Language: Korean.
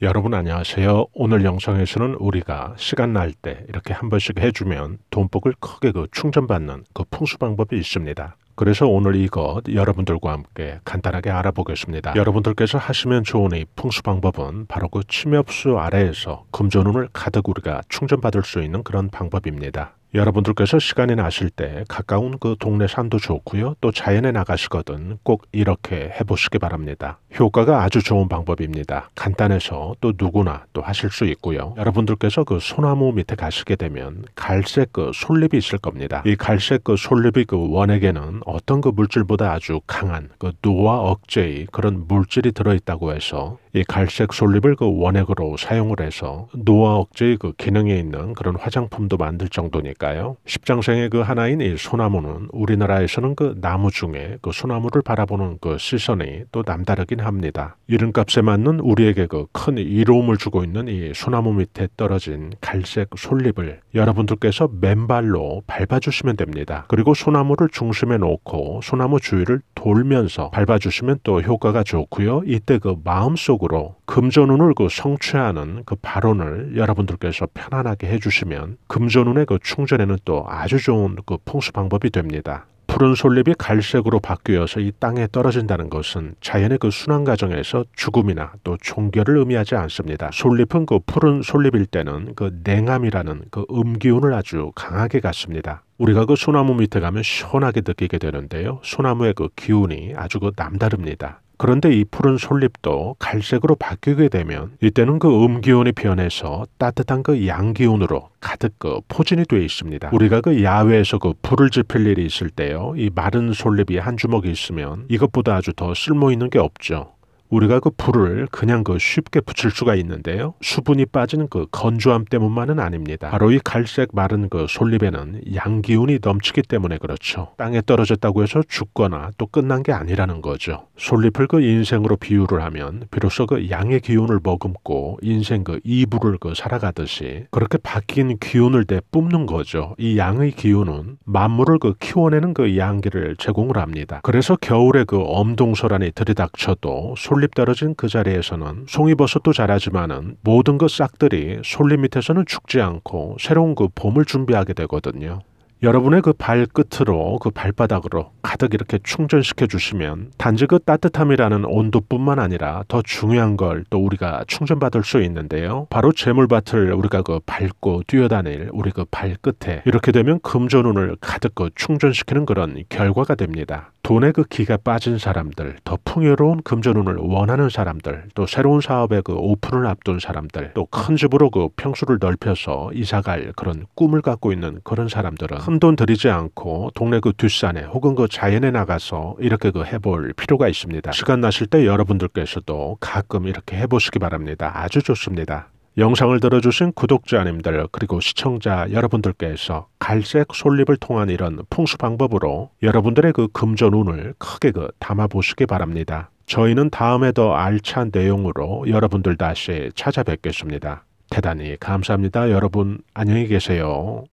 여러분 안녕하세요. 오늘 영상에서는 우리가 시간 날 때 이렇게 한 번씩 해주면 돈복을 크게 그 충전받는 그 풍수 방법이 있습니다. 그래서 오늘 이것 여러분들과 함께 간단하게 알아보겠습니다. 여러분들께서 하시면 좋은 이 풍수 방법은 바로 그 침엽수 아래에서 금전운을 가득 우리가 충전받을 수 있는 그런 방법입니다. 여러분들께서 시간이 나실 때 가까운 그 동네 산도 좋고요. 또 자연에 나가시거든 꼭 이렇게 해보시기 바랍니다. 효과가 아주 좋은 방법입니다. 간단해서 또 누구나 또 하실 수 있고요. 여러분들께서 그 소나무 밑에 가시게 되면 갈색 그 솔잎이 있을 겁니다. 이 갈색 그 솔잎이 그 원액에는 어떤 그 물질보다 아주 강한 그 노화 억제의 그런 물질이 들어있다고 해서 이 갈색 솔잎을 그 원액으로 사용을 해서 노화 억제의 그 기능에 있는 그런 화장품도 만들 정도니까 있을까요? 십장생의 그 하나인 이 소나무는 우리나라에서는 그 나무 중에 그 소나무를 바라보는 그 시선이 또 남다르긴 합니다. 이름값에 맞는 우리에게 그 큰 이로움을 주고 있는 이 소나무 밑에 떨어진 갈색 솔잎을 여러분들께서 맨발로 밟아주시면 됩니다. 그리고 소나무를 중심에 놓고 소나무 주위를 돌면서 밟아주시면 또 효과가 좋고요. 이때 그 마음속으로 금전운을 그 성취하는 그 발언을 여러분들께서 편안하게 해주시면 금전운의 그 충전에는 또 아주 좋은 그 풍수 방법이 됩니다. 푸른 솔잎이 갈색으로 바뀌어서 이 땅에 떨어진다는 것은 자연의 그 순환 과정에서 죽음이나 또 종결을 의미하지 않습니다. 솔잎은 그 푸른 솔잎일 때는 그 냉함이라는 그 음기운을 아주 강하게 갖습니다. 우리가 그 소나무 밑에 가면 시원하게 느끼게 되는데요. 소나무의 그 기운이 아주 그 남다릅니다. 그런데 이 푸른 솔잎도 갈색으로 바뀌게 되면 이때는 그 음기온이 변해서 따뜻한 그 양기온으로 가득 그 포진이 되어 있습니다. 우리가 그 야외에서 그 불을 지필 일이 있을 때요. 이 마른 솔잎이 한주먹 있으면 이것보다 아주 더 쓸모 있는 게 없죠. 우리가 그 불을 그냥 그 쉽게 붙일 수가 있는데요. 수분이 빠지는 그 건조함 때문만은 아닙니다. 바로 이 갈색 마른 그 솔잎에는 양기운이 넘치기 때문에 그렇죠. 땅에 떨어졌다고 해서 죽거나 또 끝난 게 아니라는 거죠. 솔잎을 그 인생으로 비유를 하면 비로소 그 양의 기운을 머금고 인생 그 이불을 그 살아가듯이 그렇게 바뀐 기운을 내 뿜는 거죠. 이 양의 기운은 만물을 그 키워내는 그 양기를 제공을 합니다. 그래서 겨울에 그 엄동설안이 들이닥쳐도 솔 솔잎 떨어진 그 자리에서는 송이버섯도 자라지만은 모든 그 싹들이 솔잎 밑에서는 죽지 않고 새로운 그 봄을 준비하게 되거든요. 여러분의 그 발끝으로 그 발바닥으로 가득 이렇게 충전시켜 주시면 단지 그 따뜻함이라는 온도뿐만 아니라 더 중요한 걸 또 우리가 충전받을 수 있는데요. 바로 재물밭을 우리가 그 밟고 뛰어다닐 우리 그 발끝에 이렇게 되면 금전운을 가득 그 충전시키는 그런 결과가 됩니다. 돈의 그 기가 빠진 사람들, 더 풍요로운 금전운을 원하는 사람들, 또 새로운 사업의 그 오픈을 앞둔 사람들, 또 큰 집으로 그 평수를 넓혀서 이사갈 그런 꿈을 갖고 있는 그런 사람들은 큰 돈 들이지 않고 동네 그 뒷산에 혹은 그 자연에 나가서 이렇게 그 해볼 필요가 있습니다. 시간 나실 때 여러분들께서도 가끔 이렇게 해보시기 바랍니다. 아주 좋습니다. 영상을 들어주신 구독자님들 그리고 시청자 여러분들께서 갈색 솔잎을 통한 이런 풍수 방법으로 여러분들의 그 금전운을 크게 그 담아보시기 바랍니다. 저희는 다음에 더 알찬 내용으로 여러분들 다시 찾아뵙겠습니다. 대단히 감사합니다. 여러분 안녕히 계세요.